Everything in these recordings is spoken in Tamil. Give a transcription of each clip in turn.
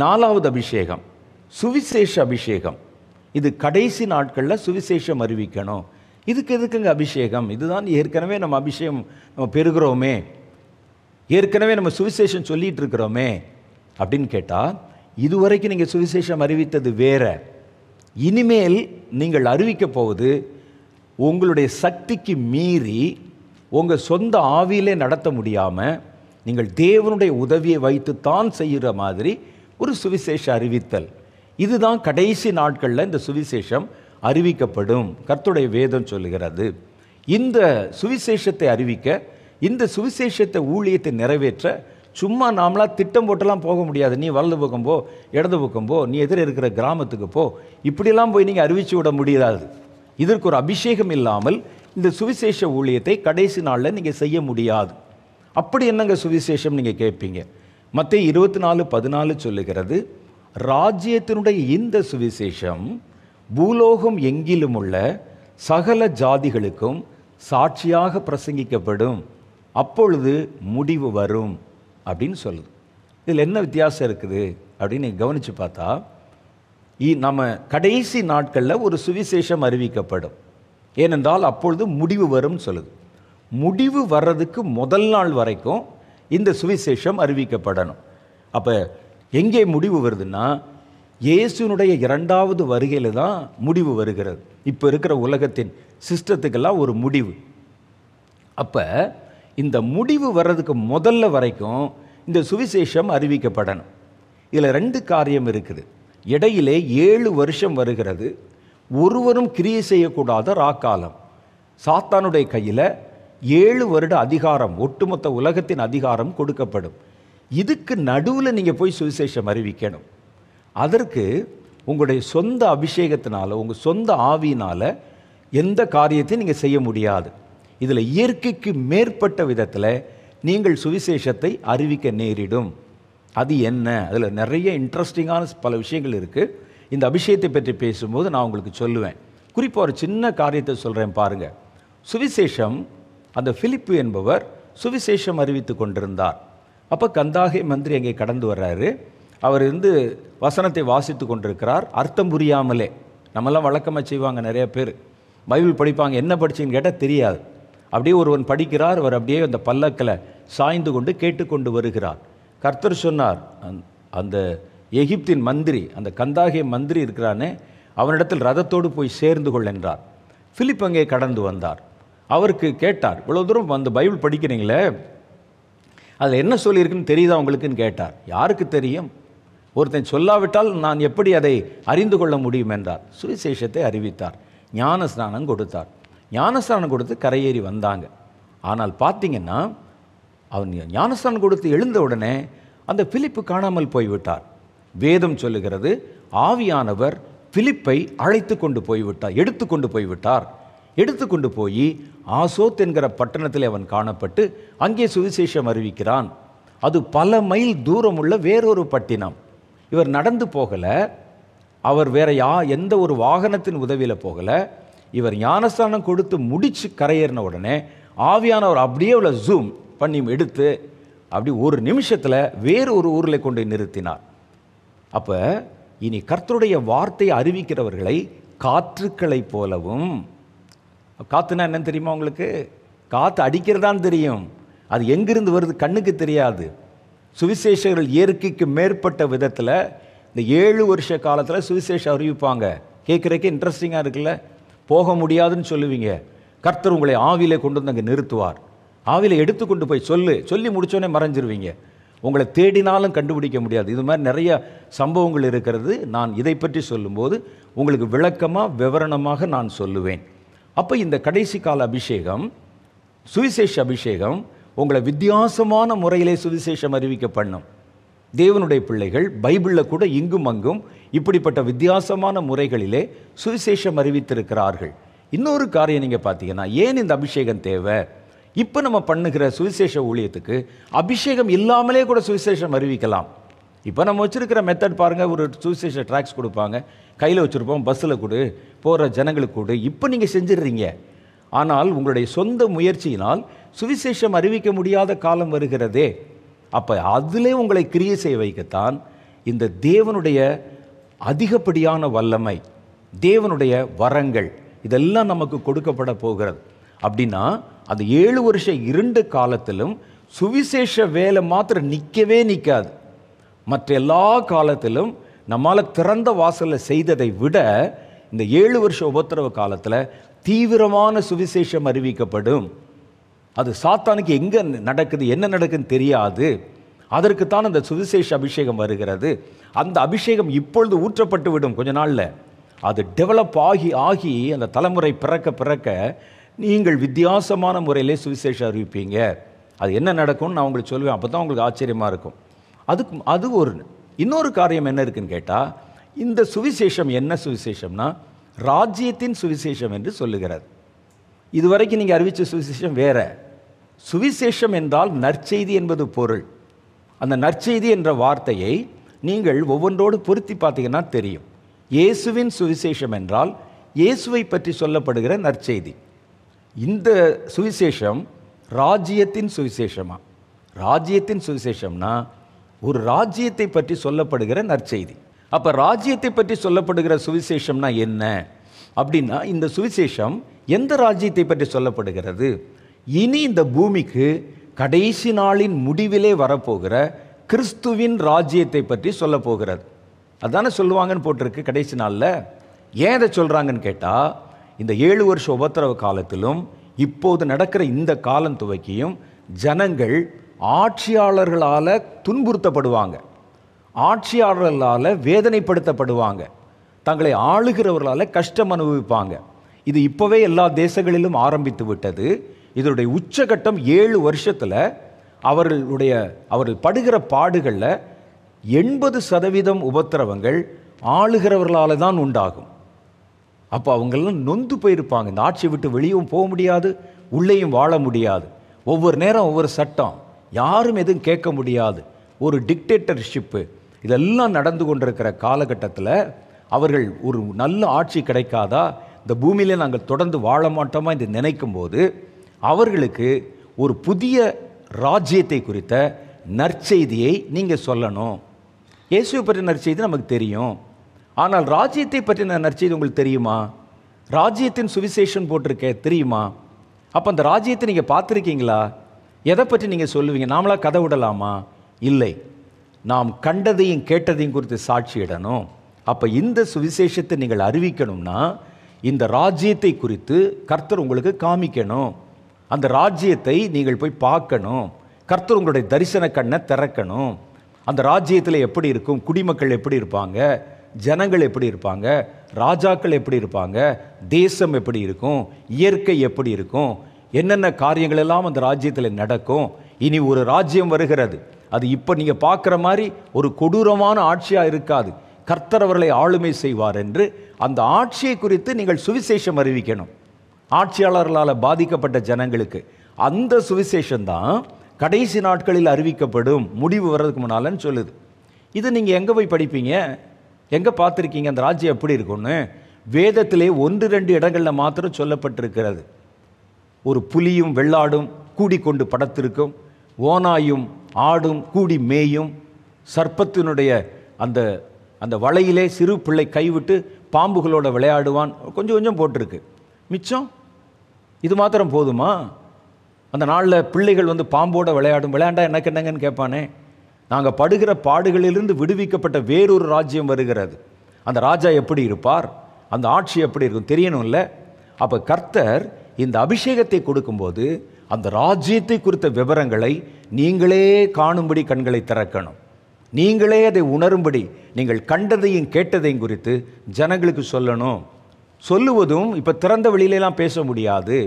நாலாவது அபிஷேகம் சுவிசேஷ அபிஷேகம் இது கடைசி நாட்களில் சுவிசேஷம் அறிவிக்கணும் இதுக்கு எதுக்குங்க அபிஷேகம் இதுதான் ஏற்கனவே நம்ம அபிஷேகம் நம்ம பெறுகிறோமே ஏற்கனவே நம்ம சுவிசேஷம் சொல்லிகிட்டு இருக்கிறோமே அப்படின்னு கேட்டால் இதுவரைக்கும் நீங்கள் சுவிசேஷம் அறிவித்தது வேற இனிமேல் நீங்கள் அறிவிக்க போவது உங்களுடைய சக்திக்கு மீறி உங்கள் சொந்த ஆவியிலே நடத்த முடியாமல் நீங்கள் தேவனுடைய உதவியை வைத்து தான் செய்கிற மாதிரி ஒரு சுவிசேஷ அறிவித்தல் இதுதான் கடைசி நாட்களில் இந்த சுவிசேஷம் அறிவிக்கப்படும் கர்த்துடைய வேதம் சொல்லுகிறது இந்த சுவிசேஷத்தை அறிவிக்க இந்த சுவிசேஷத்தை ஊழியத்தை நிறைவேற்ற சும்மா நாமளாக திட்டம் போட்டெல்லாம் போக முடியாது நீ வலது பக்கம் போ இடது பக்கம் போ நீ எதிர இருக்கிற கிராமத்துக்கு போ இப்படிலாம் போய் நீங்கள் அறிவிச்சு விட முடியாது இதற்கு ஒரு அபிஷேகம் இல்லாமல் இந்த சுவிசேஷ ஊழியத்தை கடைசி நாளில் நீங்கள் செய்ய முடியாது அப்படி என்னங்க சுவிசேஷம் நீங்கள் கேட்பீங்க மற்ற இருபத்தி நாலு பதினாலு சொல்லுகிறது ராஜ்யத்தினுடைய இந்த சுவிசேஷம் பூலோகம் எங்கிலும் உள்ள சகல ஜாதிகளுக்கும் சாட்சியாக பிரசங்கிக்கப்படும் அப்பொழுது முடிவு வரும் அப்படின்னு சொல்லுது இதில் என்ன வித்தியாசம் இருக்குது அப்படின்னு கவனித்து பார்த்தா நம்ம கடைசி நாட்களில் ஒரு சுவிசேஷம் அறிவிக்கப்படும் ஏனென்றால் அப்பொழுது முடிவு வரும்னு சொல்லுது முடிவு வர்றதுக்கு முதல் நாள் வரைக்கும் இந்த சுவிசேஷம் அறிவிக்கப்படணும் அப்போ எங்கே முடிவு வருதுன்னா இயேசுனுடைய இரண்டாவது வருகையில் தான் முடிவு வருகிறது இப்போ இருக்கிற உலகத்தின் சிஸ்டத்துக்கெல்லாம் ஒரு முடிவு அப்போ இந்த முடிவு வர்றதுக்கு முதல்ல வரைக்கும் இந்த சுவிசேஷம் அறிவிக்கப்படணும் இதில் ரெண்டு காரியம் இருக்குது இடையிலே ஏழு வருஷம் வருகிறது ஒருவரும் கிரியை செய்யக்கூடாத ராக்காலம் சாத்தானுடைய கையில் ஏழு வருட அதிகாரம் ஒட்டுமொத்த உலகத்தின் அதிகாரம் கொடுக்கப்படும் இதுக்கு நடுவில் நீங்கள் போய் சுவிசேஷம் அறிவிக்கணும் அதற்கு உங்களுடைய சொந்த அபிஷேகத்தினால் உங்கள் சொந்த ஆவியினால் எந்த காரியத்தையும் நீங்கள் செய்ய முடியாது இதில் இயற்கைக்கு மேற்பட்ட விதத்தில் நீங்கள் சுவிசேஷத்தை அறிவிக்க நேரிடும் அது என்ன அதில் நிறைய இன்ட்ரெஸ்டிங்கான பல விஷயங்கள் இருக்குது இந்த அபிஷேகத்தை பற்றி பேசும்போது நான் உங்களுக்கு சொல்லுவேன் குறிப்பாக ஒரு சின்ன காரியத்தை சொல்கிறேன் பாருங்கள் சுவிசேஷம் அந்த பிலிப்பு என்பவர் சுவிசேஷம் அறிவித்து கொண்டிருந்தார் அப்போ கந்தாகை மந்திரி அங்கே கடந்து வர்றாரு அவர் இருந்து வசனத்தை வாசித்து கொண்டிருக்கிறார் அர்த்தம் புரியாமலே நம்மெல்லாம் வழக்கமாக செய்வாங்க நிறைய பேர் பைபிள் படிப்பாங்க என்ன படிச்சுன்னு கேட்டால் தெரியாது அப்படியே ஒருவன் படிக்கிறார் அவர் அப்படியே அந்த பல்லக்கில் சாய்ந்து கொண்டு கேட்டுக்கொண்டு வருகிறார் கர்த்தர் சொன்னார் அந்த எகிப்தின் மந்திரி அந்த கந்தாகிய மந்திரி இருக்கிறானே அவனிடத்தில் ரதத்தோடு போய் சேர்ந்து கொள் என்றார் ஃபிலிப் அங்கே கடந்து வந்தார் அவருக்கு கேட்டார் இவ்வளோ தூரம் அந்த பைபிள் படிக்கிறீங்களே அதில் என்ன சொல்லியிருக்குன்னு தெரியுதா உங்களுக்குன்னு கேட்டார் யாருக்கு தெரியும் ஒருத்தன் சொல்லாவிட்டால் நான் எப்படி அதை அறிந்து கொள்ள முடியும் என்றார் சுவிசேஷத்தை அறிவித்தார் ஞானஸ்நானம் கொடுத்தார் ஞானஸ்தானம் கொடுத்து கரையேறி வந்தாங்க ஆனால் பார்த்தீங்கன்னா அவன் ஞானஸ்தானம் கொடுத்து எழுந்த உடனே அந்த பிலிப்பு காணாமல் போய்விட்டார் வேதம் சொல்லுகிறது ஆவியானவர் பிலிப்பை அழைத்து கொண்டு போய்விட்டார் எடுத்து கொண்டு போய்விட்டார் எடுத்து கொண்டு போய் ஆசோத் என்கிற பட்டணத்தில் அவன் காணப்பட்டு அங்கே சுவிசேஷம் அறிவிக்கிறான் அது பல மைல் தூரம் உள்ள வேறொரு பட்டினம் இவர் நடந்து போகலை அவர் வேற யா எந்த ஒரு வாகனத்தின் உதவியில் போகலை இவர் ஞானஸ்தானம் கொடுத்து முடிச்சு கரையேறின உடனே ஆவியானவர் அப்படியே உள்ள ஜூம் பண்ணி எடுத்து அப்படி ஒரு நிமிஷத்தில் வேறு ஒரு ஊரில் கொண்டு நிறுத்தினார் அப்போ இனி கர்த்தருடைய வார்த்தையை அறிவிக்கிறவர்களை காற்றுக்களைப் போலவும் காற்றுனா என்னன்னு தெரியுமா உங்களுக்கு காற்று அடிக்கிறதான் தெரியும் அது எங்கிருந்து வருது கண்ணுக்கு தெரியாது சுவிசேஷகர்கள் இயற்கைக்கு மேற்பட்ட விதத்தில் இந்த ஏழு வருஷ காலத்தில் சுவிசேஷம் அறிவிப்பாங்க கேட்குறக்கே இன்ட்ரெஸ்டிங்காக இருக்குல்ல போக முடியாதுன்னு சொல்லுவீங்க கர்த்தர் உங்களை ஆவியில் கொண்டு வந்து அங்கே நிறுத்துவார் ஆவியில் எடுத்து கொண்டு போய் சொல்லு சொல்லி முடித்தோடனே மறைஞ்சிருவீங்க உங்களை தேடினாலும் கண்டுபிடிக்க முடியாது இது மாதிரி நிறைய சம்பவங்கள் இருக்கிறது நான் இதை பற்றி சொல்லும்போது உங்களுக்கு விளக்கமாக விவரணமாக நான் சொல்லுவேன் அப்போ இந்த கடைசி கால அபிஷேகம் சுவிசேஷ அபிஷேகம் உங்களை வித்தியாசமான முறையிலே சுவிசேஷம் அறிவிக்க பண்ணும் தேவனுடைய பிள்ளைகள் பைபிளில் கூட இங்கும் அங்கும் இப்படிப்பட்ட வித்தியாசமான முறைகளிலே சுவிசேஷம் அறிவித்திருக்கிறார்கள் இன்னொரு காரியம் நீங்கள் பார்த்தீங்கன்னா ஏன் இந்த அபிஷேகம் தேவை இப்போ நம்ம பண்ணுகிற சுவிசேஷ ஊழியத்துக்கு அபிஷேகம் இல்லாமலே கூட சுவிசேஷம் அறிவிக்கலாம் இப்போ நம்ம வச்சுருக்கிற மெத்தட் பாருங்கள் ஒரு சூசைட் ட்ராக்ஸ் கொடுப்பாங்க கையில் வச்சுருப்போம் பஸ்ஸில் கொடு போகிற ஜனங்களுக்கு கொடு இப்போ நீங்கள் செஞ்சிடுறீங்க ஆனால் உங்களுடைய சொந்த முயற்சியினால் சுவிசேஷம் அறிவிக்க முடியாத காலம் வருகிறதே அப்போ அதிலே உங்களை கிரியை செய்ய வைக்கத்தான் இந்த தேவனுடைய அதிகப்படியான வல்லமை தேவனுடைய வரங்கள் இதெல்லாம் நமக்கு கொடுக்கப்பட போகிறது அப்படின்னா அந்த ஏழு வருஷம் இரண்டு காலத்திலும் சுவிசேஷ வேலை மாத்திரம் நிற்கவே நிற்காது மற்ற எல்லா காலத்திலும் நம்மால் திறந்த வாசலில் செய்ததை விட இந்த ஏழு வருஷ உபத்திரவு காலத்தில் தீவிரமான சுவிசேஷம் அறிவிக்கப்படும் அது சாத்தானுக்கு எங்கே நடக்குது என்ன நடக்குன்னு தெரியாது அதற்குத்தான் அந்த சுவிசேஷ அபிஷேகம் வருகிறது அந்த அபிஷேகம் இப்பொழுது ஊற்றப்பட்டு விடும் கொஞ்ச நாளில் அது டெவலப் ஆகி ஆகி அந்த தலைமுறை பிறக்க பிறக்க நீங்கள் வித்தியாசமான முறையிலே சுவிசேஷம் அறிவிப்பீங்க அது என்ன நடக்கும்னு நான் உங்களுக்கு சொல்லுவேன் அப்போ தான் உங்களுக்கு ஆச்சரியமாக இருக்கும் அதுக்கு அது ஒரு இன்னொரு காரியம் என்ன இருக்குன்னு கேட்டால் இந்த சுவிசேஷம் என்ன சுவிசேஷம்னா ராஜ்யத்தின் சுவிசேஷம் என்று சொல்லுகிறது இதுவரைக்கும் நீங்கள் அறிவித்த சுவிசேஷம் வேறு சுவிசேஷம் என்றால் நற்செய்தி என்பது பொருள் அந்த நற்செய்தி என்ற வார்த்தையை நீங்கள் ஒவ்வொன்றோடு பொருத்தி பார்த்தீங்கன்னா தெரியும் இயேசுவின் சுவிசேஷம் என்றால் இயேசுவை பற்றி சொல்லப்படுகிற நற்செய்தி இந்த சுவிசேஷம் ராஜ்யத்தின் சுவிசேஷமாக ராஜ்யத்தின் சுவிசேஷம்னா ஒரு ராஜ்யத்தை பற்றி சொல்லப்படுகிற நற்செய்தி அப்போ ராஜ்யத்தை பற்றி சொல்லப்படுகிற சுவிசேஷம்னா என்ன அப்படின்னா இந்த சுவிசேஷம் எந்த ராஜ்யத்தை பற்றி சொல்லப்படுகிறது இனி இந்த பூமிக்கு கடைசி நாளின் முடிவிலே வரப்போகிற கிறிஸ்துவின் ராஜ்யத்தை பற்றி சொல்ல போகிறது அதானே சொல்லுவாங்கன்னு போட்டிருக்கு கடைசி நாளில் ஏன் இதை சொல்கிறாங்கன்னு கேட்டால் இந்த ஏழு வருஷ உபத்திரவ காலத்திலும் இப்போது நடக்கிற இந்த காலம் துவக்கியும் ஜனங்கள் ஆட்சியாளர்களால் துன்புறுத்தப்படுவாங்க ஆட்சியாளர்களால் வேதனைப்படுத்தப்படுவாங்க தங்களை ஆளுகிறவர்களால் கஷ்டம் அனுபவிப்பாங்க இது இப்போவே எல்லா தேசங்களிலும் ஆரம்பித்து விட்டது இதனுடைய உச்சகட்டம் ஏழு வருஷத்தில் அவர்களுடைய அவர்கள் படுகிற பாடுகளில் எண்பது சதவீதம் உபத்திரவங்கள் ஆளுகிறவர்களால் தான் உண்டாகும் அப்போ அவங்கெல்லாம் நொந்து போயிருப்பாங்க இந்த ஆட்சியை விட்டு வெளியும் போக முடியாது உள்ளேயும் வாழ முடியாது ஒவ்வொரு நேரம் ஒவ்வொரு சட்டம் யாரும் எதுவும் கேட்க முடியாது ஒரு டிக்டேட்டர்ஷிப்பு இதெல்லாம் நடந்து கொண்டிருக்கிற காலகட்டத்தில் அவர்கள் ஒரு நல்ல ஆட்சி கிடைக்காதா இந்த பூமியில் நாங்கள் தொடர்ந்து வாழ மாட்டோமா என்று நினைக்கும் போது அவர்களுக்கு ஒரு புதிய ராஜ்யத்தை குறித்த நற்செய்தியை நீங்கள் சொல்லணும் இயேசுவை பற்றிய நற்செய்தி நமக்கு தெரியும் ஆனால் ராஜ்யத்தை பற்றின நற்செய்தி உங்களுக்கு தெரியுமா ராஜ்யத்தின் சுவிசேஷன் போட்டிருக்க தெரியுமா அப்போ அந்த ராஜ்யத்தை நீங்கள் பார்த்துருக்கீங்களா எதை பற்றி நீங்கள் சொல்லுவீங்க நாமளாக கதை விடலாமா இல்லை நாம் கண்டதையும் கேட்டதையும் குறித்து சாட்சியிடணும் அப்போ இந்த சுவிசேஷத்தை நீங்கள் அறிவிக்கணும்னா இந்த ராஜ்யத்தை குறித்து கர்த்தர் உங்களுக்கு காமிக்கணும் அந்த ராஜ்யத்தை நீங்கள் போய் பார்க்கணும் கர்த்தர் உங்களுடைய தரிசன கண்ணை திறக்கணும் அந்த ராஜ்யத்தில் எப்படி இருக்கும் குடிமக்கள் எப்படி இருப்பாங்க ஜனங்கள் எப்படி இருப்பாங்க ராஜாக்கள் எப்படி இருப்பாங்க தேசம் எப்படி இருக்கும் இயற்கை எப்படி இருக்கும் என்னென்ன காரியங்கள் எல்லாம் அந்த ராஜ்யத்தில் நடக்கும் இனி ஒரு ராஜ்யம் வருகிறது அது இப்போ நீங்கள் பார்க்குற மாதிரி ஒரு கொடூரமான ஆட்சியாக இருக்காது கர்த்தர் அவர்களை ஆளுமை செய்வார் என்று அந்த ஆட்சியை குறித்து நீங்கள் சுவிசேஷம் அறிவிக்கணும் ஆட்சியாளர்களால் பாதிக்கப்பட்ட ஜனங்களுக்கு அந்த சுவிசேஷம் தான் கடைசி நாட்களில் அறிவிக்கப்படும் முடிவு வர்றதுக்கு முன்னாலன்னு சொல்லுது இது நீங்கள் எங்கே போய் படிப்பீங்க எங்கே பார்த்துருக்கீங்க அந்த ராஜ்யம் எப்படி இருக்கும்னு வேதத்திலே ஒன்று ரெண்டு இடங்களில் மாத்திரம் சொல்லப்பட்டிருக்கிறது ஒரு புலியும் வெள்ளாடும் கூடிக்கொண்டு படத்திருக்கும் ஓனாயும் ஆடும் கூடி மேயும் சர்ப்பத்தினுடைய அந்த அந்த வலையிலே சிறு பிள்ளை கைவிட்டு பாம்புகளோட விளையாடுவான் கொஞ்சம் கொஞ்சம் போட்டிருக்கு மிச்சம் இது மாத்திரம் போதுமா அந்த நாளில் பிள்ளைகள் வந்து பாம்போடு விளையாடும் விளையாண்டா எனக்கு என்னங்கன்னு கேட்பானே நாங்கள் படுகிற பாடுகளிலிருந்து விடுவிக்கப்பட்ட வேறொரு ராஜ்யம் வருகிறது அந்த ராஜா எப்படி இருப்பார் அந்த ஆட்சி எப்படி இருக்கும் தெரியணும்ல அப்போ கர்த்தர் இந்த அபிஷேகத்தை கொடுக்கும்போது அந்த ராஜ்யத்தை குறித்த விவரங்களை நீங்களே காணும்படி கண்களை திறக்கணும் நீங்களே அதை உணரும்படி நீங்கள் கண்டதையும் கேட்டதையும் குறித்து ஜனங்களுக்கு சொல்லணும் சொல்லுவதும் இப்போ திறந்த வெளியிலலாம் பேச முடியாது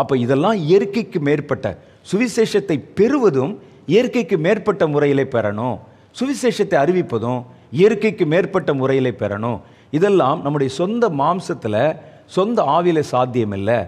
அப்போ இதெல்லாம் இயற்கைக்கு மேற்பட்ட சுவிசேஷத்தை பெறுவதும் இயற்கைக்கு மேற்பட்ட முறையில் பெறணும் சுவிசேஷத்தை அறிவிப்பதும் இயற்கைக்கு மேற்பட்ட முறையில் பெறணும் இதெல்லாம் நம்முடைய சொந்த மாம்சத்தில் சொந்த ஆவியில் சாத்தியமில்லை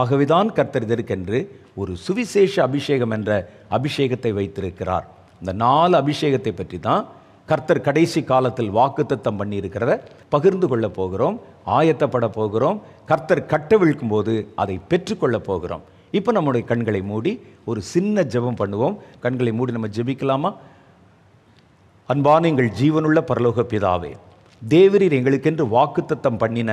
ஆகவேதான் கர்த்தர் இதற்கென்று ஒரு சுவிசேஷ அபிஷேகம் என்ற அபிஷேகத்தை வைத்திருக்கிறார் இந்த நாலு அபிஷேகத்தை பற்றி தான் கர்த்தர் கடைசி காலத்தில் வாக்குத்தத்தம் பண்ணியிருக்கிறத பகிர்ந்து கொள்ள போகிறோம் ஆயத்தப்பட போகிறோம் கர்த்தர் கட்டவிழ்க்கும் போது அதை பெற்றுக்கொள்ள போகிறோம் இப்போ நம்முடைய கண்களை மூடி ஒரு சின்ன ஜெபம் பண்ணுவோம் கண்களை மூடி நம்ம ஜெபிக்கலாமா அன்பான எங்கள் ஜீவனுள்ள பரலோக பிதாவே தேவரீர் எங்களுக்கென்று வாக்குத்தத்தம் பண்ணின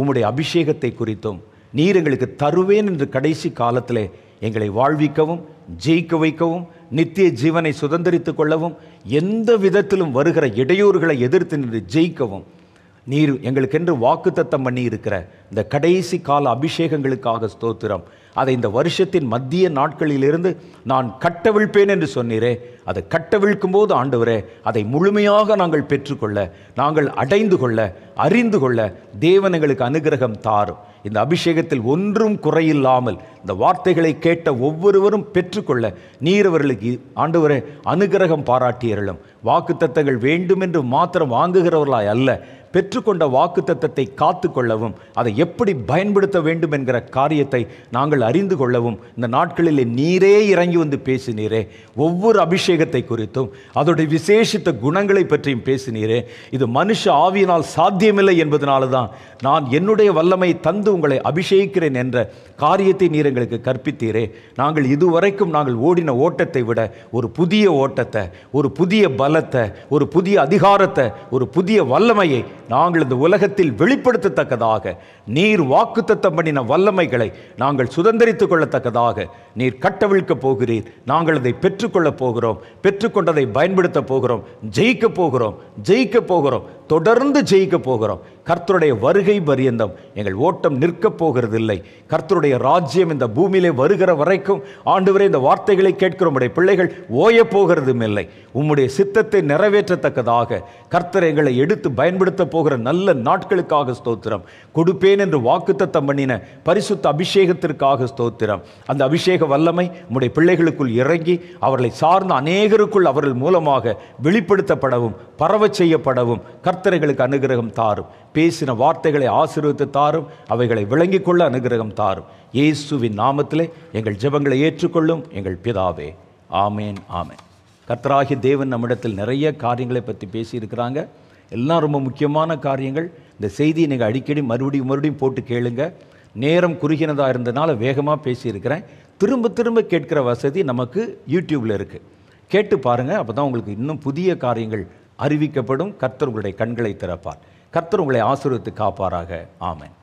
உம்முடைய அபிஷேகத்தை குறித்தும் நீர் எங்களுக்கு தருவேன் என்று கடைசி காலத்தில் எங்களை வாழ்விக்கவும் ஜெயிக்க வைக்கவும் நித்திய ஜீவனை சுதந்திரித்து கொள்ளவும் எந்த விதத்திலும் வருகிற இடையூறுகளை எதிர்த்து நின்று ஜெயிக்கவும் நீர் எங்களுக்கென்று வாக்குத்தத்தம் பண்ணி இருக்கிற இந்த கடைசி கால அபிஷேகங்களுக்காக ஸ்தோத்திரம் அதை இந்த வருஷத்தின் மத்திய நாட்களிலிருந்து நான் கட்டவிழ்ப்பேன் என்று சொன்னீரே அதை கட்டவிழ்க்கும் போது ஆண்டவரே அதை முழுமையாக நாங்கள் பெற்றுக்கொள்ள நாங்கள் அடைந்து கொள்ள அறிந்து கொள்ள தேவன் எங்களுக்கு அனுகிரகம் தாரும் இந்த அபிஷேகத்தில் ஒன்றும் குறையில்லாமல் இந்த வார்த்தைகளை கேட்ட ஒவ்வொருவரும் பெற்றுக்கொள்ள நீர் அவர்களுக்கு ஆண்டவரை அனுகிரகம் பாராட்டியர்களும் வாக்குத்தத்தங்கள் வேண்டுமென்று வேண்டும் என்று மாத்திரம் வாங்குகிறவர்களாய் அல்ல பெற்றுக்கொண்ட வாக்கு தத்தத்தை காத்து கொள்ளவும் அதை எப்படி பயன்படுத்த வேண்டும் என்கிற காரியத்தை நாங்கள் அறிந்து கொள்ளவும் இந்த நாட்களில் நீரே இறங்கி வந்து பேசினீரே ஒவ்வொரு அபிஷேகத்தை குறித்தும் அதோடைய விசேஷித்த குணங்களை பற்றியும் பேசினீரே இது மனுஷ ஆவியினால் சாத்தியமில்லை என்பதனால தான் நான் என்னுடைய வல்லமை தந்து உங்களை அபிஷேகிக்கிறேன் என்ற காரியத்தை நீர் எங்களுக்கு கற்பித்தீரே நாங்கள் இதுவரைக்கும் நாங்கள் ஓடின ஓட்டத்தை விட ஒரு புதிய ஓட்டத்தை ஒரு புதிய பலத்தை ஒரு புதிய அதிகாரத்தை ஒரு புதிய வல்லமையை நாங்கள் இந்த உலகத்தில் வெளிப்படுத்தத்தக்கதாக நீர் வாக்குத்தத்தம் பண்ணின வல்லமைகளை நாங்கள் சுதந்திரித்துக் கொள்ளத்தக்கதாக நீர் கட்டவிழ்க்கப் போகிறீர் நாங்கள் அதை பெற்றுக்கொள்ளப் போகிறோம் பெற்றுக்கொண்டதை பயன்படுத்தப் போகிறோம் ஜெயிக்கப் போகிறோம் ஜெயிக்க போகிறோம் தொடர்ந்து ஜெயிக்கப் போகிறோம் கர்த்தருடைய வருகை பரியந்தம் எங்கள் ஓட்டம் நிற்கப் போகிறது இல்லை கர்த்தருடைய ராஜ்யம் இந்த பூமியிலே வருகிற வரைக்கும் ஆண்டு இந்த வார்த்தைகளை கேட்கிற உடைய பிள்ளைகள் ஓய போகிறதும் இல்லை உம்முடைய சித்தத்தை நிறைவேற்றத்தக்கதாக கர்த்தர் எங்களை எடுத்து பயன்படுத்த போகிற நல்ல நாட்களுக்காக ஸ்தோத்திரம் கொடுப்பேன் என்று வாக்குத்தத்தம் பண்ணின பரிசுத்த அபிஷேகத்திற்காக ஸ்தோத்திரம் அந்த அபிஷேக வல்லமை உம்முடைய பிள்ளைகளுக்குள் இறங்கி அவர்களை சார்ந்த அநேகருக்குள் அவர்கள் மூலமாக வெளிப்படுத்தப்படவும் பரவ செய்யப்படவும் கர்த்தரைகளுக்கு அனுகிரகம் தாரும் பேசின வார்த்தைகளை ஆசீர்வித்து தாரும் அவைகளை விளங்கிக் கொள்ள அனுகிரகம் தாரும் இயேசுவின் நாமத்திலே எங்கள் ஜெபங்களை ஏற்றுக்கொள்ளும் எங்கள் பிதாவே ஆமேன் ஆமேன் கர்த்தராகி தேவன் நம்மிடத்தில் நிறைய காரியங்களை பற்றி பேசியிருக்கிறாங்க எல்லாம் ரொம்ப முக்கியமான காரியங்கள் இந்த செய்தியை நீங்கள் அடிக்கடி மறுபடியும் மறுபடியும் போட்டு கேளுங்க நேரம் குறுகினதாக இருந்ததுனால வேகமாக பேசியிருக்கிறேன் திரும்ப திரும்ப கேட்கிற வசதி நமக்கு யூடியூப்பில் இருக்குது கேட்டு பாருங்கள் அப்போ தான் உங்களுக்கு இன்னும் புதிய காரியங்கள் அறிவிக்கப்படும் கர்த்தர்களுடைய கண்களை திறப்பார் கர்த்தர் உங்களை ஆசீர்வத்து காப்பாராக ஆமேன்